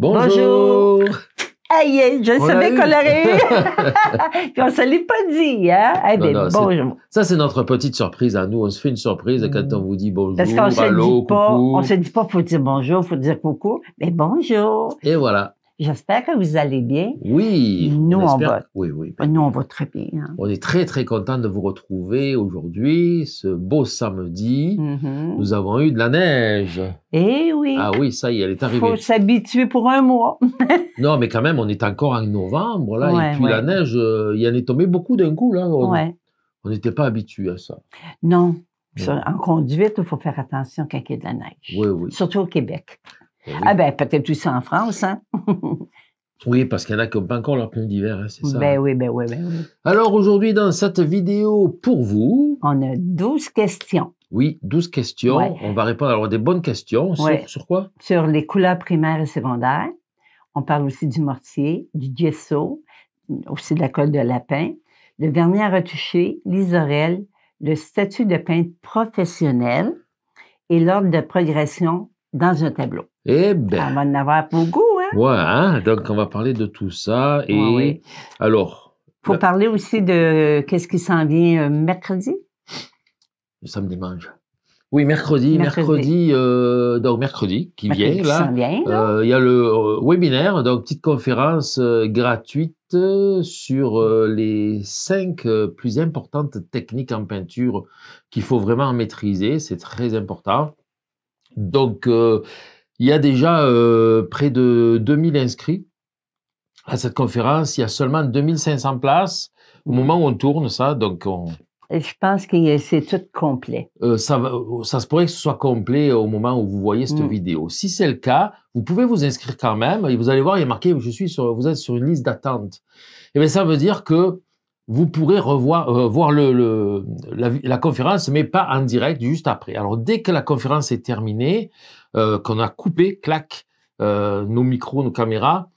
Bonjour. Aïe, je savais qu'on l'aurait on ne se l'est pas dit, hein? Hey, eh bonjour. Ça, c'est notre petite surprise à nous. On se fait une surprise quand hmm. on vous dit bonjour, Parce qu'on On ne se dit pas, faut dire bonjour, il faut dire coucou. Mais bonjour. Et voilà. J'espère que vous allez bien. Oui. Nous, on, va. Ah, nous, on va très bien. Hein. On est très, très content de vous retrouver aujourd'hui, ce beau samedi. Mm-hmm. Nous avons eu de la neige. Eh oui. Ah oui, ça y est, elle est arrivée. Faut s'habituer pour un mois. non, mais quand même, on est encore en novembre, là. et puis la neige, euh, il y en est tombé beaucoup d'un coup, là. On n'était pas habitué à ça. Non. en conduite, il faut faire attention quand il y a de la neige. Oui, oui. Surtout au Québec. Eh ah ben, peut-être tout ça en France, hein? Oui, parce qu'il y en a qui n'ont pas encore leur d'hiver, hein, c'est ça? Ben, hein? ben oui, ben oui, Alors aujourd'hui, dans cette vidéo pour vous. On a 12 questions. Oui, 12 questions. On va répondre à des bonnes questions. Sur, sur, quoi? Sur les couleurs primaires et secondaires. On parle aussi du mortier, du gesso, aussi de la colle de lapin, le vernis à retoucher, l'isorel, le statut de peintre professionnel et l'ordre de progression dans un tableau. Eh ben. On va en avoir pour hein? Ouais, hein? Donc, on va parler de tout ça. Et alors. pour parler aussi de qu'est-ce qui s'en vient euh, mercredi? Le samedi mange. Oui, mercredi, mercredi, euh, donc mercredi qui vient là. Euh, il y a le webinaire, donc petite conférence gratuite sur les cinq plus importantes techniques en peinture qu'il faut vraiment maîtriser. C'est très important. Donc il y a déjà euh, près de 2000 inscrits à cette conférence. Il y a seulement 2500 places au mmh. moment où on tourne ça. Donc, je pense que c'est tout complet. Euh, ça, euh, ça, se pourrait que ce soit complet au moment où vous voyez cette mmh. vidéo. Si c'est le cas, vous pouvez vous inscrire quand même. Et vous allez voir, il est marqué, je suis sur, vous êtes sur une liste d'attente. Et eh bien, ça veut dire que vous pourrez revoir euh, voir le, la, conférence, mais pas en direct, juste après. Alors, dès que la conférence est terminée, euh, qu'on a coupé, clac, euh, nos micros, nos caméras,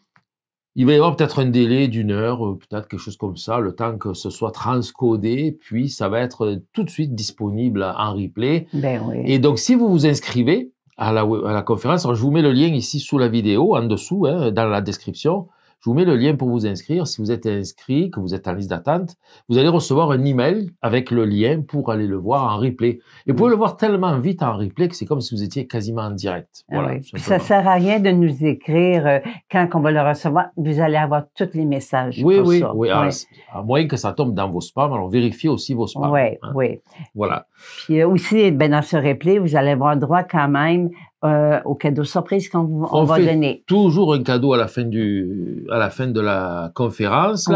il va y avoir peut-être un délai d'une heure, peut-être quelque chose comme ça, le temps que ce soit transcodé, puis ça va être tout de suite disponible en replay. Ben Et donc, si vous vous inscrivez à la, conférence, je vous mets le lien ici sous la vidéo, en dessous, hein, dans la description, je vous mets le lien pour vous inscrire. Si vous êtes inscrit, que vous êtes en liste d'attente, vous allez recevoir un email avec le lien pour aller le voir en replay. Et vous pouvez le voir tellement vite en replay que c'est comme si vous étiez quasiment en direct. Ah voilà, ah Ça sert à rien de nous écrire euh, quand on va le recevoir. Vous allez avoir tous les messages. Oui, oui, oui. À, moins que ça tombe dans vos spams. Alors vérifiez aussi vos spams. Oui, hein. oui. Voilà. Puis euh, aussi, eh ben, dans ce replay, vous allez avoir droit quand même euh, au cadeau surprise qu'on on, on va fait donner. Toujours un cadeau à la fin du, à la fin de la conférence.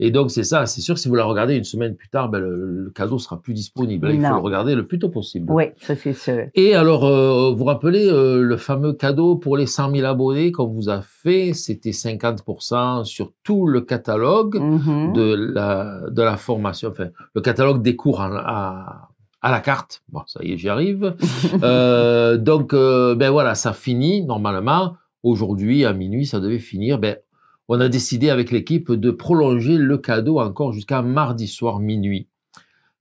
Et donc c'est ça. C'est sûr que si vous la regardez une semaine plus tard, ben, le, cadeau cadeau sera plus disponible. il faut le regarder le plus tôt possible. Oui, ça c'est sûr. Et alors, vous euh, vous rappelez euh, le fameux cadeau pour les 100 000 abonnés qu'on vous a fait, c'était 50% sur tout le catalogue mm-hmm. de la de la formation, enfin le catalogue des cours en, à à la carte. Bon, ça y est, j'y arrive. Euh, donc, euh, ben voilà, ça finit normalement. Aujourd'hui, à minuit, ça devait finir. Ben, on a décidé avec l'équipe de prolonger le cadeau encore jusqu'à mardi soir minuit.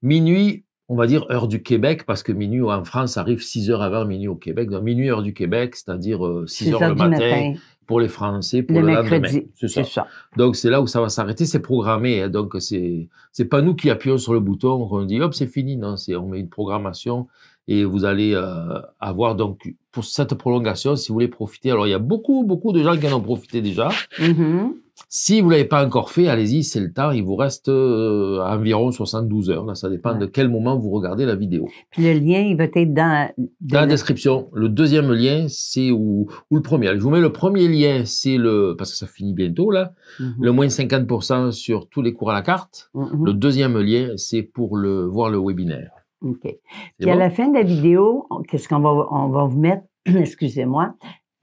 Minuit, on va dire heure du Québec, parce que minuit en France arrive 6 heures avant minuit au Québec. Donc, minuit, heure du Québec, c'est-à-dire 6 euh, heures, le matin, pour les Français pour le, le mercredi. C'est ça. Donc c'est là où ça va s'arrêter, c'est programmé. Hein. Donc c'est c'est pas nous qui appuyons sur le bouton, on dit hop c'est fini, non, c'est on met une programmation et vous allez euh, avoir donc pour cette prolongation, si vous voulez profiter. Alors il y a beaucoup beaucoup de gens qui en ont profité déjà. Mm si vous l'avez pas encore fait, allez-y, c'est le temps. Il vous reste euh, environ 72 heures. Là, ça dépend de quel moment vous regardez la vidéo. Puis le lien, il va être dans, la description. Le deuxième lien, c'est où le premier. je vous mets le premier lien, c'est le parce que ça finit bientôt là. Mhm. Le moins 50% sur tous les cours à la carte. Mhm. Le deuxième lien, c'est pour le voir le webinaire. OK. Puis à la fin de la vidéo, qu'est-ce qu'on va on va vous mettre Excusez-moi.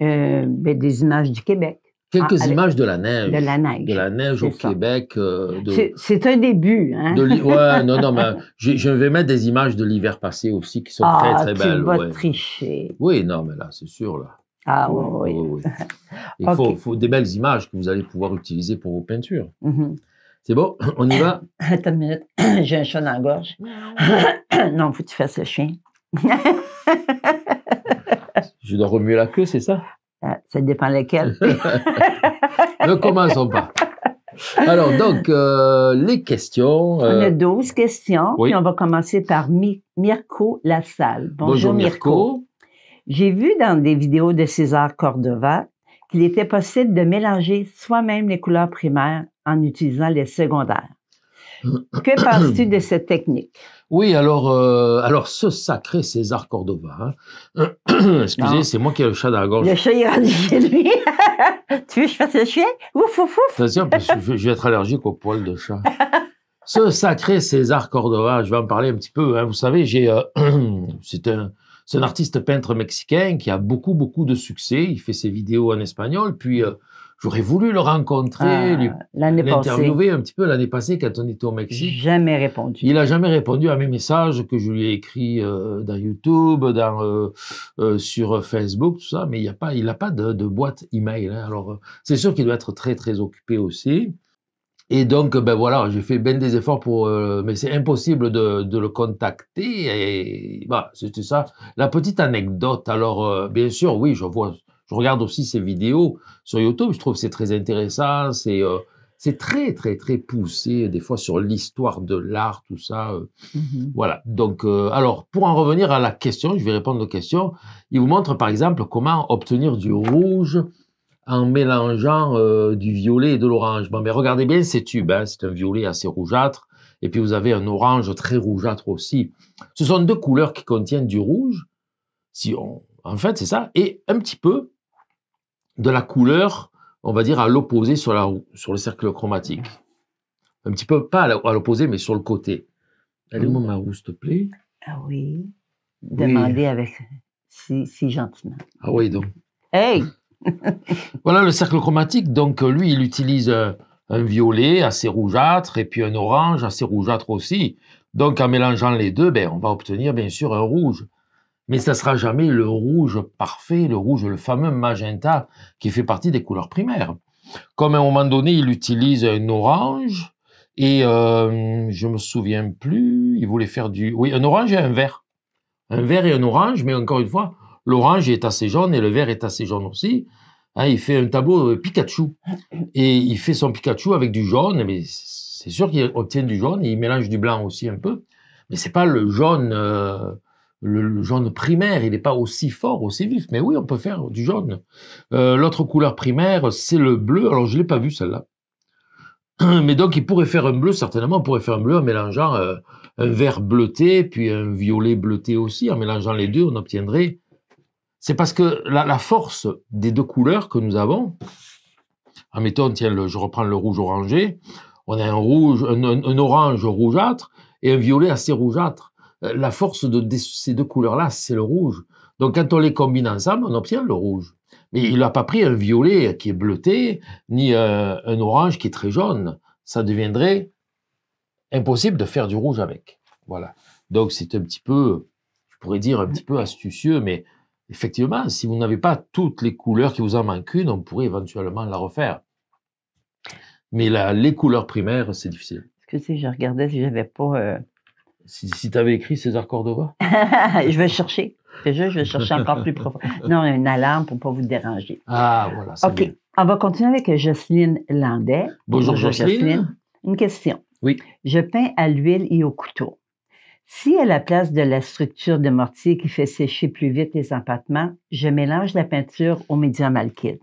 Euh, ben, des images du Québec. Quelques ah, images de la neige. De la neige. De la neige au Québec. Euh, c'est un début. Hein? ouais, non, non, mais je, vais mettre des images de l'hiver passé aussi qui sont ah, très, très tu Vas ouais. tricher. Oui, non, mais là, c'est sûr, là. Ah oui, oui. oui, Il faut, des belles images que vous allez pouvoir utiliser pour vos peintures. Mm-hmm. C'est bon, on y va? Attends une minute, j'ai un chat dans la gorge. non, faut que tu fasses le chien. je dois remuer la queue, c'est ça? Ah, ça dépend lesquels. ne commençons pas. Alors, donc, euh, les questions. On a 12 euh, questions. Oui. on va commencer par Mirko Lassalle. Bonjour, Mirko. J'ai vu dans des vidéos de César Cordova qu'il était possible de mélanger soi-même les couleurs primaires en utilisant les secondaires. Que penses-tu de cette technique? Oui, alors, euh, alors ce sacré César Cordova, hein. excusez, c'est moi qui ai le chat dans la gorge. Le chat est rendu chez lui. tu veux que je fasse le chien? Ouf, ouf, ouf. Attention, je vais être allergique aux poils de chat. ce sacré César Cordova, je vais en parler un petit peu. Hein. Vous savez, j'ai, euh, c'est un, c'est un artiste peintre mexicain qui a beaucoup, beaucoup de succès. Il fait ses vidéos en espagnol. Puis, euh, J'aurais voulu le rencontrer, ah, l'interviewer un petit peu l'année passée quand on était au Mexique. Jamais répondu. Il a jamais répondu à mes messages que je lui ai écrits euh, dans YouTube, dans, euh, euh, sur Facebook, tout ça. Mais il n'a pas, il a pas de, boîte email. Hein. Alors, c'est sûr qu'il doit être très, très occupé aussi. Et donc, ben voilà, j'ai fait ben des efforts pour, mais c'est impossible de, le contacter. Et voilà, bah, c'était ça. La petite anecdote. Alors, bien sûr, oui, je vois je regarde aussi ses vidéos sur YouTube, je trouve c'est très intéressant, c'est euh, c'est très très très poussé des fois sur l'histoire de l'art, tout ça. Euh. Mhm. Voilà. Donc euh, alors pour en revenir à la question, je vais répondre aux questions. Il vous montre par exemple comment obtenir du rouge en mélangeant du violet et de l'orange. Bon, mais ben, regardez bien ces tubes, hein, c'est un violet assez rougeâtre et puis vous avez un orange très rougeâtre aussi. Ce sont deux couleurs qui contiennent du rouge, si en fait c'est ça, et un petit peu de la couleur, on va dire, à l'opposé sur, la, sur le cercle chromatique. Un petit peu, pas à l'opposé, mais sur le côté. Allez-moi hmm. ma roue, s'il te plaît. Ah oui. Demandez avec si, gentiment. Ah oui, donc. Hey! voilà le cercle chromatique. Donc, euh, lui, il utilise un, euh, un, violet assez rougeâtre et puis un orange assez rougeâtre aussi. Donc, en mélangeant les deux, ben, on va obtenir bien sûr un rouge. Mais ça sera jamais le rouge parfait, le rouge, le fameux magenta qui fait partie des couleurs primaires. Comme à un moment donné, il utilise un orange et euh, je me souviens plus, il voulait faire du, oui, un orange et un vert, un vert et un orange, mais encore une fois, l'orange est assez jaune et le vert est assez jaune aussi. Hein, il fait un tableau euh, Pikachu et il fait son Pikachu avec du jaune, mais c'est sûr qu'il obtient du jaune il mélange du blanc aussi un peu, mais c'est pas le jaune. Euh, le, jaune primaire, il n'est pas aussi fort, aussi vif. Mais oui, on peut faire du jaune. Euh, l'autre couleur primaire, c'est le bleu. Alors, je ne l'ai pas vu, celle-là. Mais donc, il pourrait faire un bleu, certainement, on pourrait faire un bleu en mélangeant euh, un vert bleuté, puis un violet bleuté aussi. En mélangeant les deux, on obtiendrait... C'est parce que la, force des deux couleurs que nous avons, en mettant, tiens, je reprends le rouge orangé, on a un rouge, un, orange rougeâtre et un violet assez rougeâtre. Euh, la force de ces deux couleurs-là, c'est le rouge. Donc quand on les combine ensemble, on obtient le rouge. Mais il n'a pas pris un violet qui est bleuté, ni un, orange qui est très jaune. Ça deviendrait impossible de faire du rouge avec. Voilà. Donc c'est un petit peu, je pourrais dire un petit peu astucieux, mais effectivement, si vous n'avez pas toutes les couleurs qui vous en manquent on pourrait éventuellement la refaire. Mais les couleurs primaires, c'est difficile. Parce que si je regardais si j'avais pas euh, si, tu avais écrit César Cordova Je vais chercher. Je, je vais chercher encore plus profond. Non, une alarme pour ne pas vous déranger. Ah, voilà. OK. On va continuer avec Jocelyne Landais. Bonjour, Jocelyne. Une question. Oui. Je peins à l'huile et au couteau. Si à la place de la structure de mortier qui fait sécher plus vite les empattements, je mélange la peinture au médium alkyde.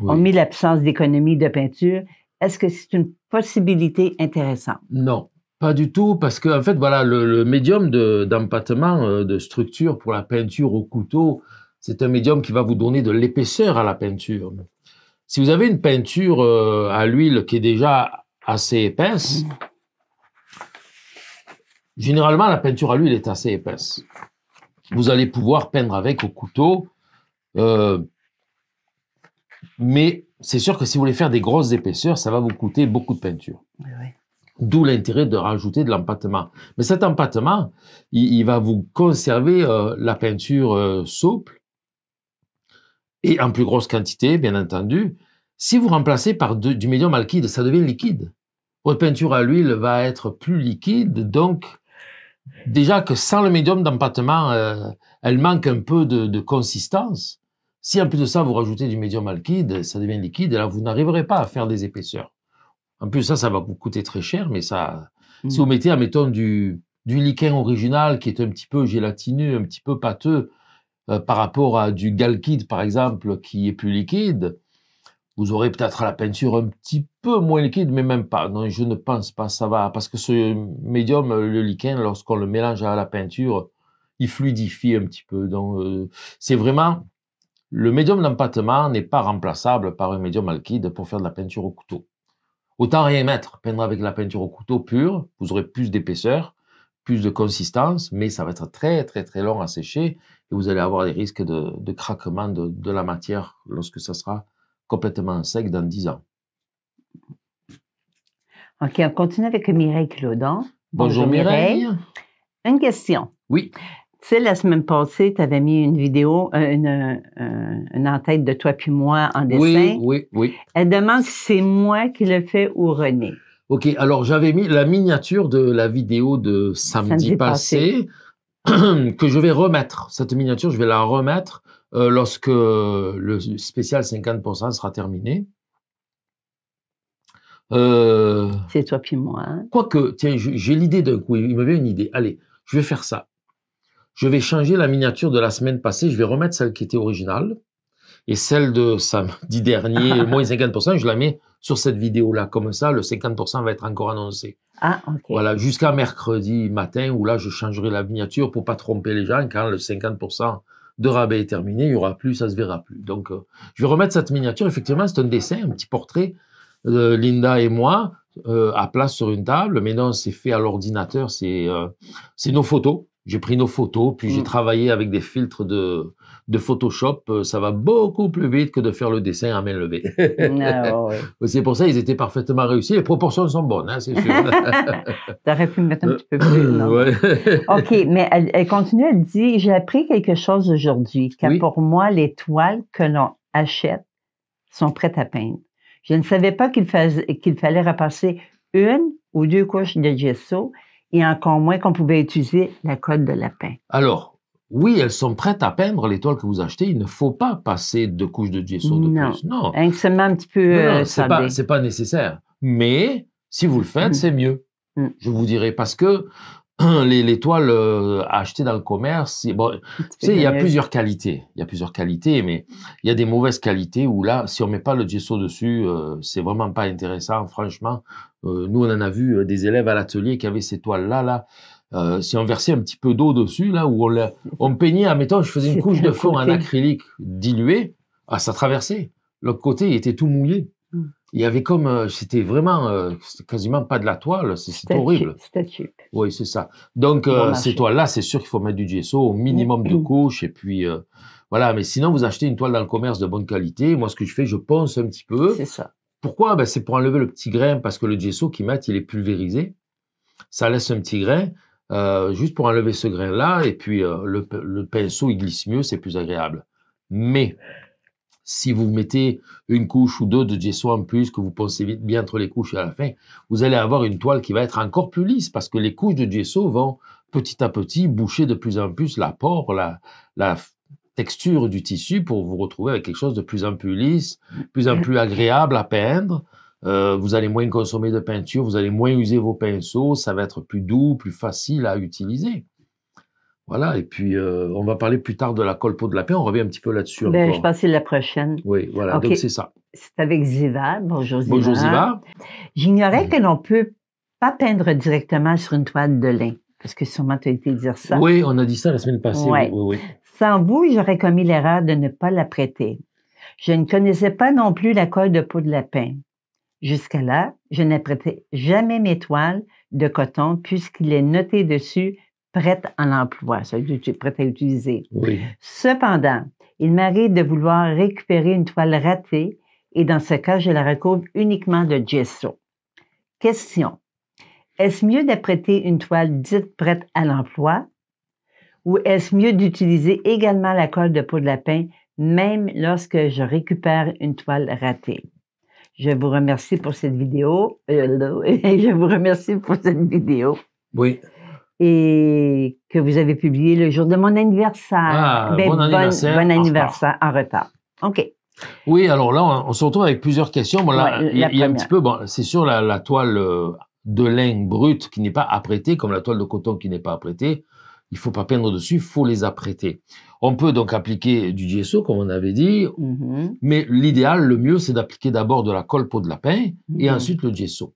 On met l'absence d'économie de peinture. Est-ce que c'est une possibilité intéressante? Non. Pas du tout, parce que en fait, voilà, le, médium d'empattement, euh, de, structure pour la peinture au couteau, c'est un médium qui va vous donner de l'épaisseur à la peinture. Si vous avez une peinture euh, à l'huile qui est déjà assez épaisse, généralement la peinture à l'huile est assez épaisse. Vous allez pouvoir peindre avec au couteau, euh, mais c'est sûr que si vous voulez faire des grosses épaisseurs, ça va vous coûter beaucoup de peinture. Oui. D'où l'intérêt de rajouter de l'empattement. Mais cet empattement, il, va vous conserver euh, la peinture euh, souple et en plus grosse quantité, bien entendu. Si vous remplacez par du médium alkyde, ça devient liquide. Votre peinture à l'huile va être plus liquide, donc déjà que sans le médium d'empattement, euh, elle manque un peu de, de consistance. Si en plus de ça, vous rajoutez du médium alkyde, ça devient liquide, et là, vous n'arriverez pas à faire des épaisseurs. En plus, ça, ça va vous coûter très cher, mais ça, mm. si vous mettez, admettons, du, du original qui est un petit peu gélatineux, un petit peu pâteux, euh, par rapport à du galkid, par exemple, qui est plus liquide, vous aurez peut-être la peinture un petit peu moins liquide, mais même pas. Non, je ne pense pas, ça va. Parce que ce médium, le liquen, lorsqu'on le mélange à la peinture, il fluidifie un petit peu. Donc, euh, c'est vraiment, le médium d'empattement n'est pas remplaçable par un médium alkyde pour faire de la peinture au couteau. Autant rien mettre, peindre avec la peinture au couteau pure, vous aurez plus d'épaisseur, plus de consistance, mais ça va être très très très long à sécher et vous allez avoir des risques de, craquement de, la matière lorsque ça sera complètement sec dans 10 ans. Ok, on continue avec Mireille Claudon. Bonjour, Mireille. Une question. Oui. Tu sais, la semaine passée, tu avais mis une vidéo, euh, une, euh, une, en-tête de toi puis moi en dessin. Oui, oui, oui. Elle demande si c'est moi qui le fais ou René. OK, alors j'avais mis la miniature de la vidéo de samedi, passé, que je vais remettre. Cette miniature, je vais la remettre euh, lorsque le spécial 50% sera terminé. C'est toi puis moi. Quoique, tiens, j'ai l'idée d'un coup, il m'avait une idée. Allez, je vais faire ça je vais changer la miniature de la semaine passée, je vais remettre celle qui était originale et celle de samedi dernier, moins 50%, je la mets sur cette vidéo-là. Comme ça, le 50% va être encore annoncé. Ah, ok. Voilà, jusqu'à mercredi matin où là, je changerai la miniature pour pas tromper les gens. Quand le 50% de rabais est terminé, il y aura plus, ça se verra plus. Donc, euh, je vais remettre cette miniature. Effectivement, c'est un dessin, un petit portrait de euh, Linda et moi euh, à place sur une table. Mais non, c'est fait à l'ordinateur. C'est nos photos j'ai pris nos photos, puis j'ai mm. travaillé avec des filtres de, Photoshop. Euh, ça va beaucoup plus vite que de faire le dessin à main levée. Ah, c'est pour ça ils étaient parfaitement réussis. Les proportions sont bonnes, hein, c'est sûr. aurais pu me mettre un euh, petit peu plus. OK, mais elle, continue, à dit, j'ai appris quelque chose aujourd'hui, car pour moi, les toiles que l'on achète sont prêtes à peindre. Je ne savais pas qu'il, fallait repasser une ou deux couches de gesso et encore moins qu'on pouvait utiliser la colle de lapin. Alors, oui, elles sont prêtes à peindre les toiles que vous achetez. Il ne faut pas passer de couches de gesso de plus. Non, Non, hein, seulement un petit peu. Non, non euh, c'est pas, nécessaire. Mais si vous le faites, mm. c'est mieux. Mm. Je vous dirais parce que les, toiles euh, achetées dans le commerce, bon, il y a plusieurs qualités. Il y a plusieurs qualités, mais il y a des mauvaises qualités où là, si on met pas le gesso dessus, euh, c'est vraiment pas intéressant, franchement. Euh, nous, on en a vu des élèves à l'atelier qui avaient ces toiles-là, là. si on versait un petit peu d'eau dessus, là, où on, peignait, admettons, je faisais une couche de fond en acrylique diluée, ah, ça traversait. L'autre côté, il était tout mouillé. Il y avait comme, euh, c'était vraiment, euh, quasiment pas de la toile, c'est horrible. Statue. Oui, c'est ça. Donc euh, ces toiles-là, c'est sûr qu'il faut mettre du gesso au minimum de mm-hmm. couches et puis voilà. Mais sinon, vous achetez une toile dans le commerce de bonne qualité. Moi, ce que je fais, je ponce un petit peu. C'est ça. Pourquoi ben, c'est pour enlever le petit grain parce que le gesso qui mettent, il est pulvérisé. Ça laisse un petit grain. juste pour enlever ce grain-là, et puis le pinceau, il glisse mieux, c'est plus agréable. Mais si vous mettez une couche ou deux de gesso en plus, que vous pensez bien entre les couches à la fin, vous allez avoir une toile qui va être encore plus lisse parce que les couches de gesso vont petit à petit boucher de plus en plus l'apport, la, la texture du tissu pour vous retrouver avec quelque chose de plus en plus lisse, plus en plus agréable à peindre. Euh, vous allez moins consommer de peinture, vous allez moins user vos pinceaux, ça va être plus doux, plus facile à utiliser. Voilà, et puis euh, on va parler plus tard de la colle peau de lapin, on revient un petit peu là-dessus. Ben, je pense c'est la prochaine. Oui, voilà, donc c'est ça. C'est avec Ziva. Bonjour Ziva. Bonjour Ziva. J'ignorais mm. que l'on ne peut pas peindre directement sur une toile de lin, parce que sûrement tu as été dire ça. Oui, on a dit ça la semaine passée. oui, Sans vous, j'aurais commis l'erreur de ne pas la prêter. Je ne connaissais pas non plus la colle de peau de lapin. Jusqu'à là, je n'ai prêté jamais mes toiles de coton puisqu'il est noté dessus prête à l'emploi, prête à utiliser. Oui. Cependant, il m'arrive de vouloir récupérer une toile ratée et dans ce cas, je la recouvre uniquement de gesso. Question. Est-ce mieux d'apprêter une toile dite prête à l'emploi ou est-ce mieux d'utiliser également la colle de peau de lapin même lorsque je récupère une toile ratée? Je vous remercie pour cette vidéo. Euh, je vous remercie pour cette vidéo. Oui, et que vous avez publié le jour de mon anniversaire. Ah, ben, bon, anniversaire. Bon, anniversaire en retard. OK. Oui, alors là, on, se retrouve avec plusieurs questions. Bon, là, il y, a un petit peu, bon, c'est sûr, la, toile euh, de laine brute qui n'est pas apprêtée, comme la toile de coton qui n'est pas apprêtée, il ne faut pas peindre dessus, il faut les apprêter. On peut donc appliquer du gesso, comme on avait dit, mm-hmm. mais l'idéal, le mieux, c'est d'appliquer d'abord de la colle peau de lapin et mm-hmm. ensuite le gesso.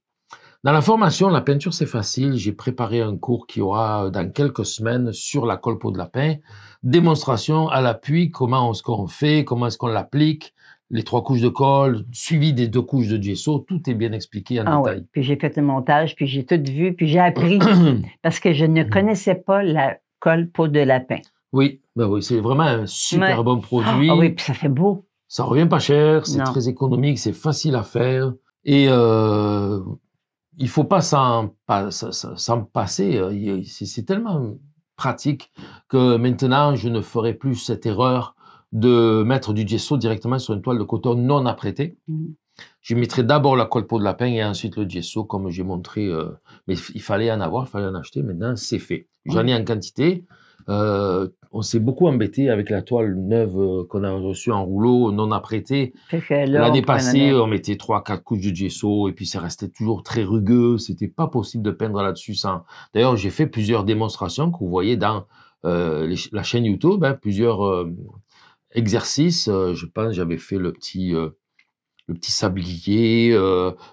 Dans la formation, la peinture, c'est facile. J'ai préparé un cours qui aura euh, dans quelques semaines sur la colle peau de lapin. Démonstration à l'appui, comment on ce qu'on fait, comment est-ce qu'on l'applique, les trois couches de colle, suivi des deux couches de gesso, tout est bien expliqué en ah détail. Puis j'ai fait le montage, puis j'ai tout vu, puis j'ai appris parce que je ne mmh. connaissais pas la colle peau de lapin. Oui, bah oui, c'est vraiment un super bon produit. Ah oui, puis ça fait beau. Ça revient pas cher, c'est très économique, c'est facile à faire. Et euh, il faut pas s'en passer. Euh, c'est tellement pratique que maintenant, je ne ferai plus cette erreur de mettre du gesso directement sur une toile de coton non apprêtée. Mm. Je mettrai d'abord la colle peau de lapin et ensuite le gesso, comme j'ai montré. Euh, mais il fallait en avoir, il fallait en acheter. Maintenant, c'est fait. J'en ai en quantité. Euh, on s'est beaucoup embêté avec la toile neuve euh, qu'on a reçue en rouleau, non apprêtée. L'année passée, on mettait trois, quatre couches de gesso et puis ça restait toujours très rugueux. C'était pas possible de peindre là-dessus D'ailleurs, j'ai fait plusieurs démonstrations que vous voyez dans euh, la chaîne YouTube, hein, plusieurs exercices. je pense j'avais fait le petit le petit sablier,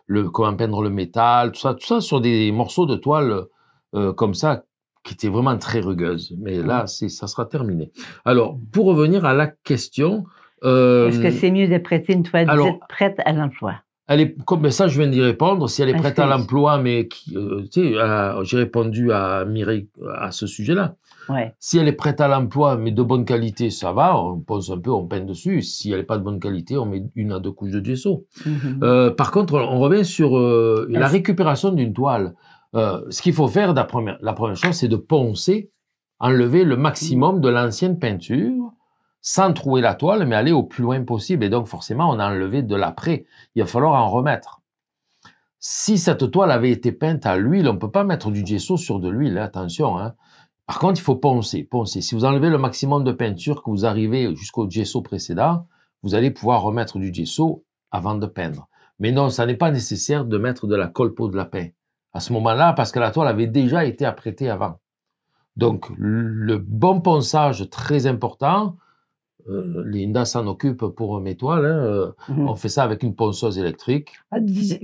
le, comment peindre le métal, tout ça, tout ça sur des morceaux de toile comme ça, qui était vraiment très rugueuse. Mais là, ça sera terminé. Alors, pour revenir à la question. Euh, Est-ce que c'est mieux de prêter une toile alors, prête à l'emploi? Elle est, comme ça, je viens d'y répondre. Si elle est prête à l'emploi, mais euh, tu sais, j'ai répondu à Mireille à ce sujet-là. Si elle est prête à l'emploi, mais de bonne qualité, ça va, on pose un peu, on peint dessus. Si elle n'est pas de bonne qualité, on met une à deux couches de gesso. Mmh mmh euh, par contre, on revient sur la récupération d'une toile. Euh, ce qu'il faut faire, la première, la première chose, c'est de poncer, enlever le maximum de l'ancienne peinture sans trouver la toile, mais aller au plus loin possible. Et donc, forcément, on a enlevé de l'après. Il va falloir en remettre. Si cette toile avait été peinte à l'huile, on ne peut pas mettre du gesso sur de l'huile, hein, attention. Hein. Par contre, il faut poncer, poncer. Si vous enlevez le maximum de peinture que vous arrivez jusqu'au gesso précédent, vous allez pouvoir remettre du gesso avant de peindre. Mais non, ça n'est pas nécessaire de mettre de la colle peau de lapin à ce moment-là parce que la toile avait déjà été apprêtée avant. Donc le bon ponçage très important, euh, Linda s'en occupe pour mes toiles. Hein, euh, mhm. On fait ça avec une ponceuse électrique. Ah,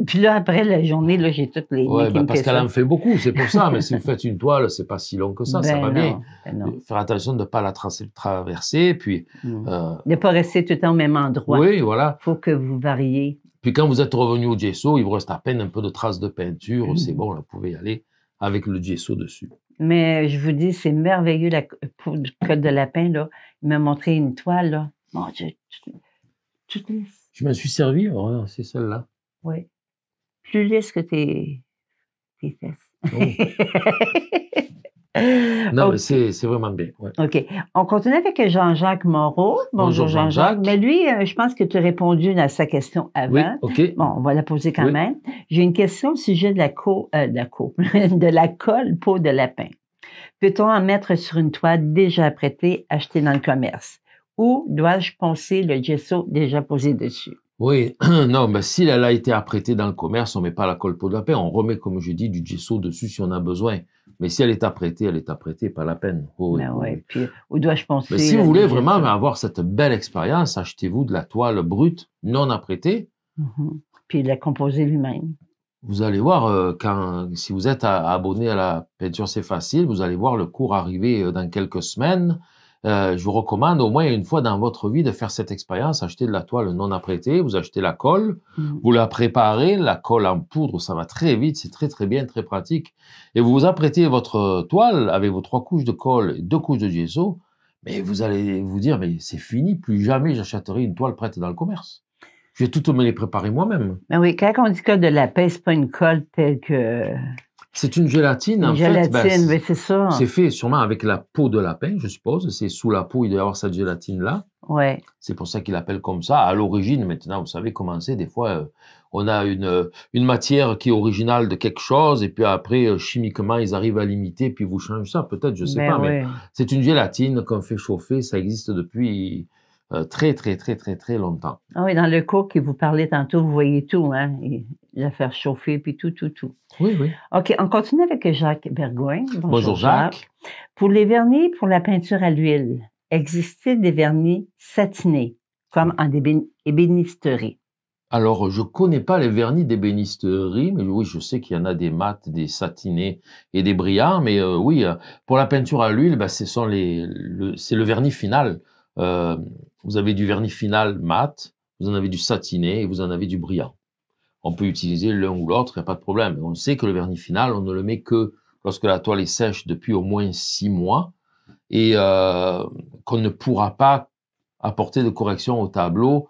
puis là, après la journée, j'ai toutes les. Oui, ben, parce qu'elle en fait beaucoup, c'est pour ça. mais si vous faites une toile, c'est pas si long que ça, ça ben va bien. Ben euh, faire attention de ne pas la traverser. Puis, ne mhm. pas rester tout le temps au même endroit. Oui, voilà. Il faut que vous variez. Puis quand vous êtes revenu au gesso, il vous reste à peine un peu de traces de peinture. Mmh. C'est bon, là, vous pouvez y aller avec le gesso dessus. Mais je vous dis, c'est merveilleux, la pour de lapin, là. Il m'a montré une toile, là. Mon Dieu, toute lisse. Je m'en suis servi, hein, c'est celle-là. Oui. Plus lisse que tes, fesses. non, mais c'est vraiment bien. OK. On continue avec Jean-Jacques Moreau. Bonjour, Jean-Jacques. mais lui, euh, je pense que tu as répondu à sa question avant. OK. Bon, on va la poser quand même. J'ai une question au sujet de la euh, de la colle peau de lapin. Peut-on en mettre sur une toile déjà prêtée, achetée dans le commerce? Ou dois-je poncer le gesso déjà posé dessus? Oui, non, mais si elle a été apprêtée dans le commerce, on ne met pas la colle peau de lapin, on remet, comme je dis, du gesso dessus si on a besoin. Mais si elle est apprêtée, elle est apprêtée, pas la peine. Oh, oh, oui. Oh. puis, où dois-je penser Mais si vous voulez vraiment avoir cette belle expérience, achetez-vous de la toile brute, non apprêtée. Mm-hmm. Puis l'a composer lui-même. Vous allez voir, euh, quand, si vous êtes euh, abonné à la peinture, c'est facile, vous allez voir le cours arriver euh, dans quelques semaines. Euh, je vous recommande au moins une fois dans votre vie de faire cette expérience. acheter de la toile non apprêtée, vous achetez la colle, mm. vous la préparez, la colle en poudre, ça va très vite, c'est très très bien, très pratique. Et vous vous apprêtez votre toile avec vos trois couches de colle et deux couches de gesso, mais vous allez vous dire, mais c'est fini, plus jamais j'achèterai une toile prête dans le commerce. Je vais tout me les préparer moi-même. Mais ben oui, quand on dit que de la paix, c'est pas une colle telle que c'est une gélatine, en fait. gélatine, ben, mais c'est ça. C'est fait sûrement avec la peau de lapin, je suppose. C'est sous la peau, il doit y avoir cette gélatine-là. Ouais. C'est pour ça qu'il appelle comme ça. À l'origine, maintenant, vous savez comment c'est. Des fois, euh, on a une, euh, une matière qui est originale de quelque chose, et puis après, euh, chimiquement, ils arrivent à l'imiter, puis vous changez ça. Peut-être, je ne sais ben pas, mais c'est une gélatine qu'on fait chauffer. Ça existe depuis très, très, très, très, très longtemps. oui, dans le cours qui vous parlez tantôt, vous voyez tout, hein? faire chauffer, puis tout, tout, tout. Oui, oui. OK, on continue avec Jacques Bergoin. Bonjour, Jacques. Pour les vernis, pour la peinture à l'huile, existait des vernis satinés, comme en ébénisterie? Alors, je ne connais pas les vernis d'ébénisterie, mais oui, je sais qu'il y en a des mats, des satinés et des brillants. Mais oui, pour la peinture à l'huile, c'est le vernis final euh, vous avez du vernis final mat, vous en avez du satiné et vous en avez du brillant. On peut utiliser l'un ou l'autre, il n'y a pas de problème. On sait que le vernis final, on ne le met que lorsque la toile est sèche depuis au moins six mois et euh, qu'on ne pourra pas apporter de correction au tableau.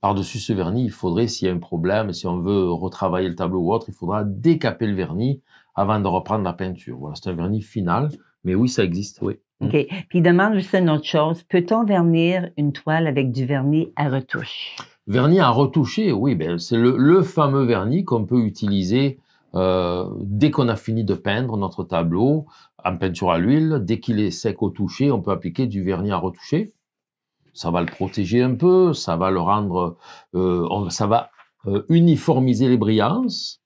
Par-dessus ce vernis, il faudrait, s'il y a un problème, si on veut retravailler le tableau ou autre, il faudra décaper le vernis avant de reprendre la peinture. Voilà, c'est un vernis final, mais oui, ça existe, Mm. OK. Puis il demande juste une autre chose. Peut-on vernir une toile avec du vernis à retouche? Vernis à retoucher, oui. Ben, c'est le, fameux vernis qu'on peut utiliser euh, dès qu'on a fini de peindre notre tableau en peinture à l'huile. Dès qu'il est sec au toucher, on peut appliquer du vernis à retoucher. Ça va le protéger un peu, ça va le rendre, euh, ça va euh, uniformiser les brillances.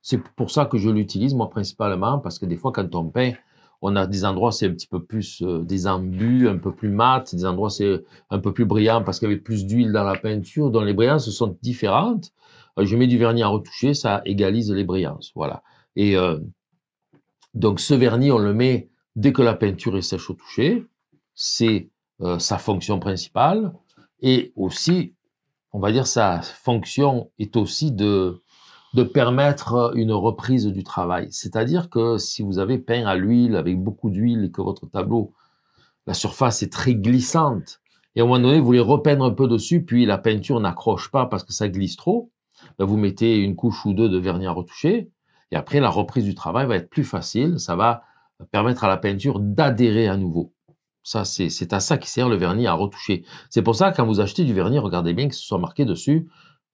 C'est pour ça que je l'utilise moi principalement, parce que des fois quand on peint on a des endroits, c'est un petit peu plus euh, des embus, un peu plus mat, des endroits, c'est un peu plus brillant parce qu'il y avait plus d'huile dans la peinture, dont les brillances sont différentes. Euh, je mets du vernis à retoucher, ça égalise les brillances. Voilà. Et euh, donc, ce vernis, on le met dès que la peinture est sèche au toucher. C'est sa fonction principale. Et aussi, on va dire, sa fonction est aussi de de permettre euh, une reprise du travail. C'est-à-dire que si vous avez peint à l'huile avec beaucoup d'huile et que votre tableau, la surface est très glissante, et à un moment donné, vous voulez repeindre un peu dessus, puis la peinture n'accroche pas parce que ça glisse trop, ben, vous mettez une couche ou deux de vernis à retoucher, et après, la reprise du travail va être plus facile, ça va permettre à la peinture d'adhérer à nouveau. Ça, c'est à ça qui sert le vernis à retoucher. C'est pour ça, quand vous achetez du vernis, regardez bien que ce soit marqué dessus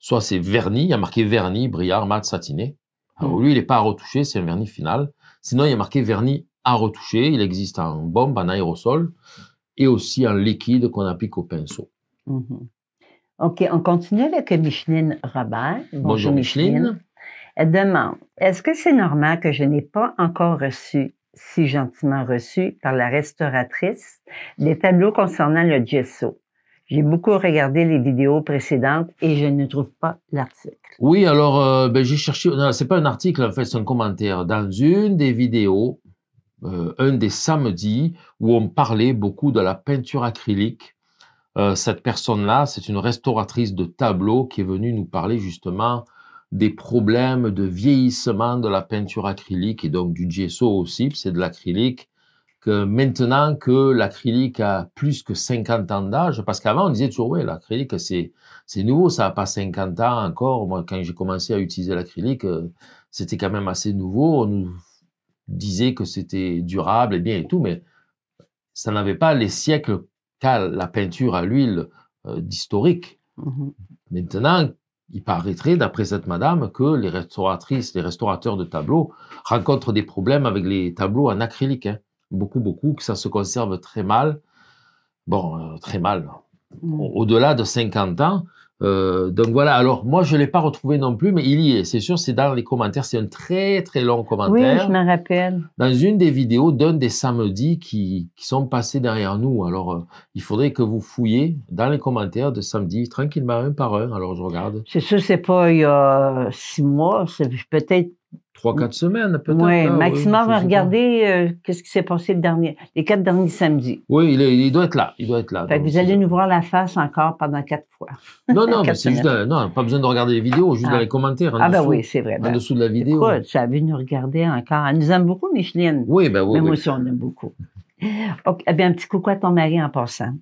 soit c'est vernis, il y a marqué vernis, brillard, mat, satiné. Alors hmm. lui, il n'est pas à retoucher, c'est un vernis final. Sinon, il y a marqué vernis à retoucher. Il existe en bombe, en aérosol et aussi en liquide qu'on applique au pinceau. Mhm. OK, on continue avec Micheline Robert. Bonjour, Micheline. Micheline. Elle demande, est-ce que c'est normal que je n'ai pas encore reçu, si gentiment reçu par la restauratrice, des tableaux concernant le gesso? J'ai beaucoup regardé les vidéos précédentes et je ne trouve pas l'article. Oui, alors euh, ben, j'ai cherché. C'est pas un article, en fait, c'est un commentaire. Dans une des vidéos, euh, un des samedis, où on parlait beaucoup de la peinture acrylique. Euh, cette personne-là, c'est une restauratrice de tableaux qui est venue nous parler justement des problèmes de vieillissement de la peinture acrylique et donc du gesso aussi, c'est de l'acrylique que maintenant que l'acrylique a plus que 50 ans d'âge, parce qu'avant on disait toujours, oui, l'acrylique c'est, c'est nouveau, ça n'a pas 50 ans encore. Moi, quand j'ai commencé à utiliser l'acrylique, euh, c'était quand même assez nouveau. On nous disait que c'était durable et bien et tout, mais ça n'avait pas les siècles qu'a la peinture à l'huile euh, d'historique. Mmh maintenant, il paraîtrait, d'après cette madame, que les restauratrices, les restaurateurs de tableaux rencontrent des problèmes avec les tableaux en acrylique. Hein beaucoup, beaucoup, que ça se conserve très mal. Bon, euh, très mal. Au-delà de 50 ans. Euh, donc voilà, alors moi je ne l'ai pas retrouvé non plus, mais il y est, c'est sûr, c'est dans les commentaires, c'est un très très long commentaire. Oui, je m'en rappelle. Dans une des vidéos d'un des samedis qui, sont passés derrière nous, alors euh, il faudrait que vous fouillez dans les commentaires de samedi, tranquillement, un par un, alors je regarde. C'est sûr, c'est pas il y a six mois, c'est peut-être Trois, quatre semaines, peut-être. Oui, maximum, va regarder euh, qu'est-ce qui s'est passé le dernier, les quatre derniers samedis. Oui, il, il, doit être là. Il doit être là. vous allez nous voir la face encore pendant quatre fois. Non, non, mais c'est juste. non, pas besoin de regarder les vidéos, juste ah. dans les commentaires. En ah, ben oui, c'est vrai. En ben, dessous de la vidéo. Quoi, tu as vu nous regarder encore. Elle nous aime beaucoup, Micheline. Oui, ben oui. Mais moi aussi, on aime beaucoup. Eh bien, un petit coucou à ton mari en passant.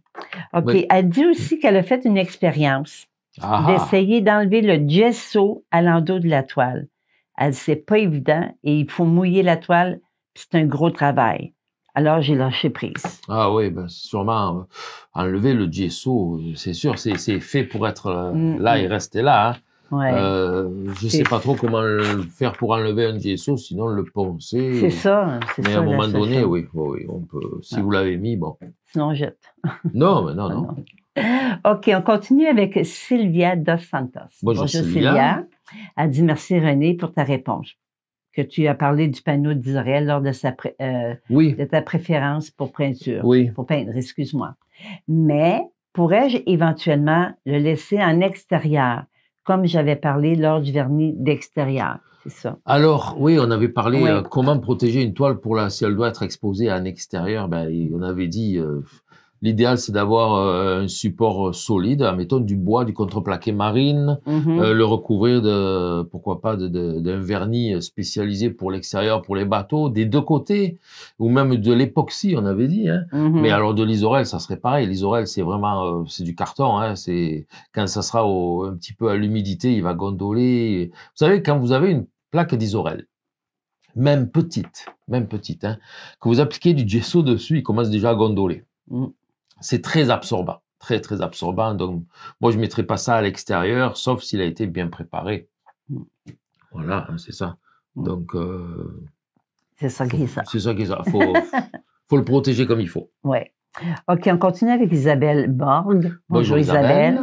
OK. Elle dit aussi qu'elle a fait une expérience ah. d'essayer d'enlever le gesso à l'endos de la toile. Elle, c'est pas évident et il faut mouiller la toile, c'est un gros travail. Alors, j'ai lâché prise. Ah oui, ben, sûrement, euh, enlever le gesso, c'est sûr, c'est fait pour être euh, mm, là mm. et rester là. Hein. Euh, je ne sais pas trop comment faire pour enlever un gesso, sinon le poncer. C'est ça, hein, c'est ça. Mais à un moment donné, oui, oui, on peut. Si vous l'avez mis, bon. Sinon, jette. non, mais ah non, non. OK, on continue avec Sylvia Dos Santos. Bonjour, Bonjour Sylvia a dit merci René pour ta réponse. Que tu as parlé du panneau d'Israël lors de, sa euh, oui. de ta préférence pour peinture. Oui. Pour peindre, excuse-moi. Mais pourrais-je éventuellement le laisser en extérieur, comme j'avais parlé lors du vernis d'extérieur? C'est ça. Alors, oui, on avait parlé euh, comment protéger une toile pour la, si elle doit être exposée à un extérieur. Ben, on avait dit. Euh, L'idéal, c'est d'avoir euh, un support euh, solide, mettons du bois, du contreplaqué marine, mhm. euh, le recouvrir de, pourquoi pas, d'un vernis spécialisé pour l'extérieur, pour les bateaux, des deux côtés, ou même de l'époxy, on avait dit. Hein. Mhm. Mais alors de l'isorel, ça serait pareil. L'isorel, c'est vraiment, c'est du carton. Hein. C'est quand ça sera un petit peu à l'humidité, il va gondoler. Vous savez, quand vous avez une plaque d'isorel, même petite, même petite, hein, que vous appliquez du gesso dessus, il commence déjà à gondoler. Mm c'est très absorbant, très très absorbant. Donc moi je mettrai pas ça à l'extérieur, sauf s'il a été bien préparé. Voilà, hein, c'est ça. Mm. Donc euh, c'est ça qui est ça. C'est ça qui est ça. Faut, faut le protéger comme il faut. Ouais. Ok, on continue avec Isabelle Borg. Bonjour, Isabelle.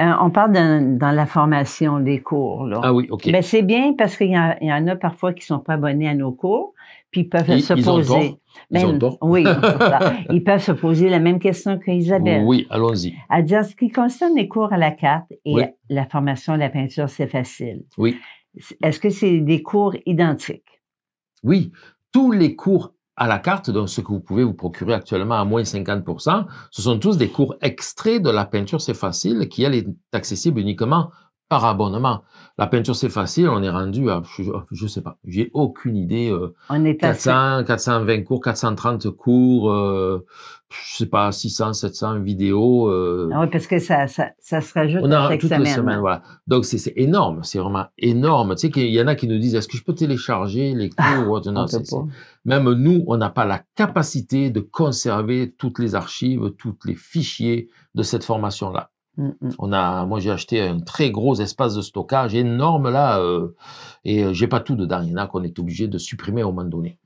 Euh, on parle dans la formation des cours. Ah oui, OK. Ben, c'est bien parce qu'il y, y, en a parfois qui ne sont pas abonnés à nos cours ils peuvent se poser. ils ils peuvent se poser la même question qu'Isabelle. Oui, allons-y. À dire, ce qui concerne les cours à la carte et la formation à la peinture, c'est facile. Oui. Est-ce que c'est des cours identiques? Oui, tous les cours à la carte, donc ce que vous pouvez vous procurer actuellement à moins 50%, ce sont tous des cours extraits de la peinture, c'est facile, qui elle est accessible uniquement par abonnement. La peinture, c'est facile, on est rendu à, je ne sais pas, j'ai aucune idée. Euh, on est 400, 420 cours, 430 cours, euh, je sais pas, 600, 700 vidéos. Euh. Ah oui, parce que ça, ça, se rajoute toutes semaine. voilà. Donc, c'est énorme, c'est vraiment énorme. Tu sais qu'il y en a qui nous disent, est-ce que je peux télécharger les ah, cours Même nous, on n'a pas la capacité de conserver toutes les archives, tous les fichiers de cette formation-là. Mmh, mmh. On a, moi, j'ai acheté un très gros espace de stockage énorme là, euh, et euh, j'ai pas tout dedans. Il y en a qu'on est obligé de supprimer au moment donné.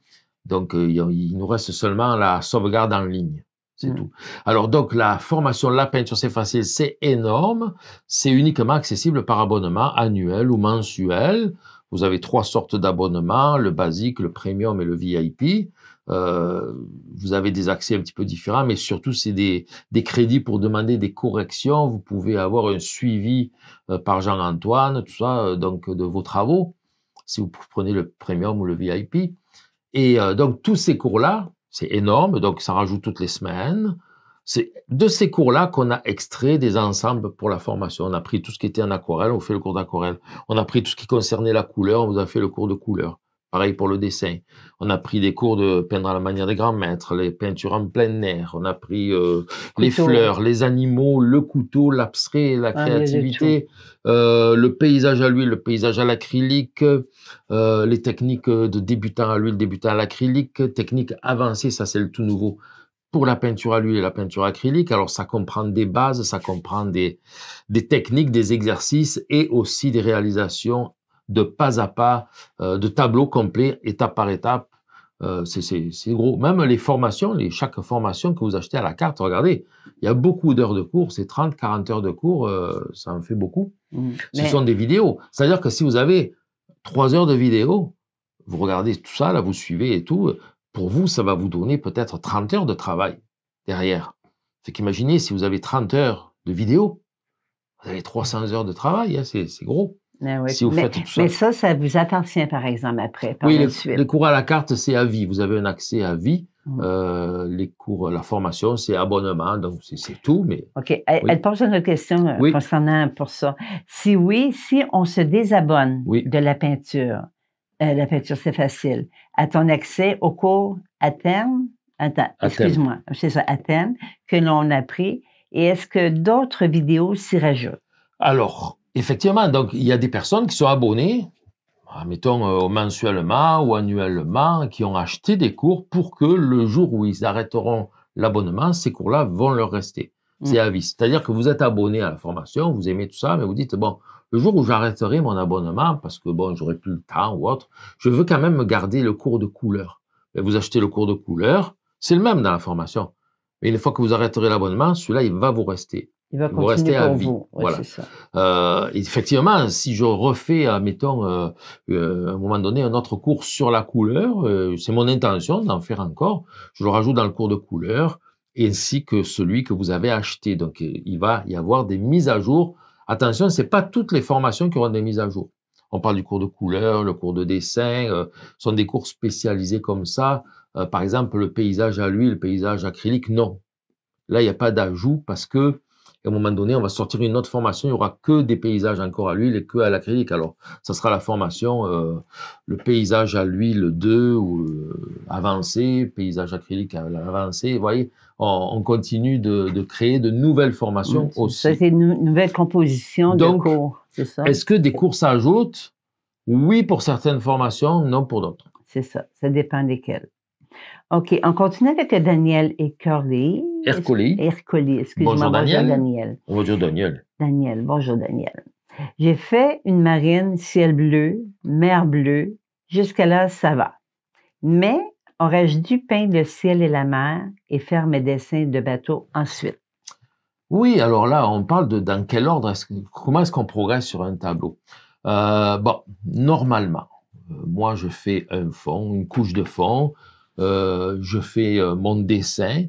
Donc, euh, il nous reste seulement la sauvegarde en ligne. C'est mmh. tout. Alors, donc, la formation La peinture, c'est facile, c'est énorme. C'est uniquement accessible par abonnement annuel ou mensuel. Vous avez trois sortes d'abonnements, le basique, le premium et le VIP. Euh, vous avez des accès un petit peu différents, mais surtout, c'est des, crédits pour demander des corrections. Vous pouvez avoir un suivi euh, par Jean-Antoine, tout ça, euh, donc de vos travaux, si vous prenez le premium ou le VIP. Et donc, tous ces cours-là, c'est énorme, donc ça rajoute toutes les semaines. C'est de ces cours-là qu'on a extrait des ensembles pour la formation. On a pris tout ce qui était en aquarelle, on fait le cours d'aquarelle. On a pris tout ce qui concernait la couleur, on vous a fait le cours de couleur. Pareil pour le dessin. On a pris des cours de peindre à la manière des grands maîtres, les peintures en plein air. On a pris euh, les fleurs, les animaux, le couteau, l'abstrait, la ah, créativité, euh, le paysage à l'huile, le paysage à l'acrylique, euh, les techniques de débutant à l'huile, débutant à l'acrylique, techniques avancées, ça c'est le tout nouveau pour la peinture à l'huile et la peinture acrylique. Alors ça comprend des bases, ça comprend des techniques, des exercices et aussi des réalisations de pas à pas, euh, de tableau complet, étape par étape. Euh, c'est gros. Même les formations, chaque formation que vous achetez à la carte, regardez, il y a beaucoup d'heures de cours, c'est 30, 40 heures de cours, euh, ça en fait beaucoup. Mmh. Ce sont des vidéos. C'est-à-dire que si vous avez 3 heures de vidéo, vous regardez tout ça, là, vous suivez et tout, pour vous, ça va vous donner peut-être 30 heures de travail derrière. C'est qu'imaginez si vous avez 30 heures de vidéo, vous avez 300 heures de travail, hein, c'est gros. Ah si vous mais, faites tout ça. Mais ça, ça vous appartient, par exemple, après. Par oui, les, cours à la carte, c'est à vie. Vous avez un accès à vie. Mmh. Euh, les cours, la formation, c'est abonnement, donc c'est tout. Mais ok. Elle, pose une autre question euh, concernant pour ça. Si oui, si on se désabonne de la peinture, euh, la peinture c'est facile. a-t-on accès aux cours à terme, excuse-moi, c'est ça, à terme que l'on a pris, et est-ce que d'autres vidéos s'y rajoutent Alors, Effectivement, donc il y a des personnes qui sont abonnées, ah, mettons euh, mensuellement ou annuellement, qui ont acheté des cours pour que le jour où ils arrêteront l'abonnement, ces cours-là vont leur rester. C'est mm. à vie. C'est-à-dire que vous êtes abonné à la formation, vous aimez tout ça, mais vous dites, bon, le jour où j'arrêterai mon abonnement, parce que bon, j'aurai plus le temps ou autre, je veux quand même garder le cours de couleur. vous achetez le cours de couleur, c'est le même dans la formation. Mais une fois que vous arrêterez l'abonnement, celui-là, il va vous rester. Il va continuer vous à Vous. voilà. Euh, effectivement, si je refais, admettons, euh, euh, à un moment donné, un autre cours sur la couleur, c'est mon intention d'en faire encore. Je le rajoute dans le cours de couleur, ainsi que celui que vous avez acheté. Donc, il va y avoir des mises à jour. Attention, c'est pas toutes les formations qui auront des mises à jour. On parle du cours de couleur, le cours de dessin, ce sont des cours spécialisés comme ça. par exemple, le paysage à l'huile, le paysage acrylique, non. Là, il n'y a pas d'ajout parce que et à un moment donné, on va sortir une autre formation. Il n'y aura que des paysages encore à l'huile et que à l'acrylique. Alors, ça sera la formation, euh, le paysage à l'huile 2 ou euh, avancé, paysage acrylique avancé. Vous voyez, on, continue de, créer de nouvelles formations aussi. C'est une nouvelle composition de cours, c'est ça? Est-ce que des cours s'ajoutent? Oui, pour certaines formations, non pour d'autres. C'est ça. Ça dépend desquelles. OK, on continue avec Daniel Curly. Hercoli. Hercoli, excuse-moi. Bonjour, Daniel. bonjour Daniel. Bonjour Daniel. Daniel, bonjour Daniel. J'ai fait une marine ciel bleu, mer bleue. Jusqu'à là, ça va. Mais aurais-je dû peindre le ciel et la mer et faire mes dessins de bateau ensuite? Oui, alors là, on parle de dans quel ordre, est -ce, comment est-ce qu'on progresse sur un tableau? Euh, bon, normalement, euh, moi, je fais un fond, une couche de fond. Euh, je fais euh, mon dessin,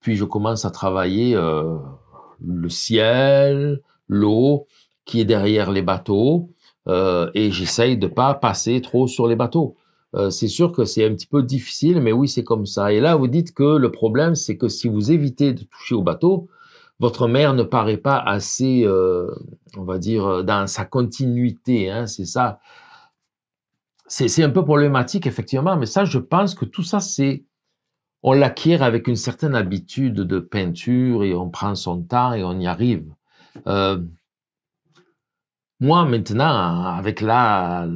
puis je commence à travailler euh, le ciel, l'eau qui est derrière les bateaux, et j'essaye de pas passer trop sur les bateaux. c'est sûr que c'est un petit peu difficile, mais oui, c'est comme ça. Et là, vous dites que le problème, c'est que si vous évitez de toucher au bateau, votre mer ne paraît pas assez, on va dire, dans sa continuité. Hein, c'est ça c'est un peu problématique, effectivement, mais ça, je pense que tout ça, c'est. On l'acquiert avec une certaine habitude de peinture et on prend son temps et on y arrive. Euh, moi, maintenant, avec l'âge,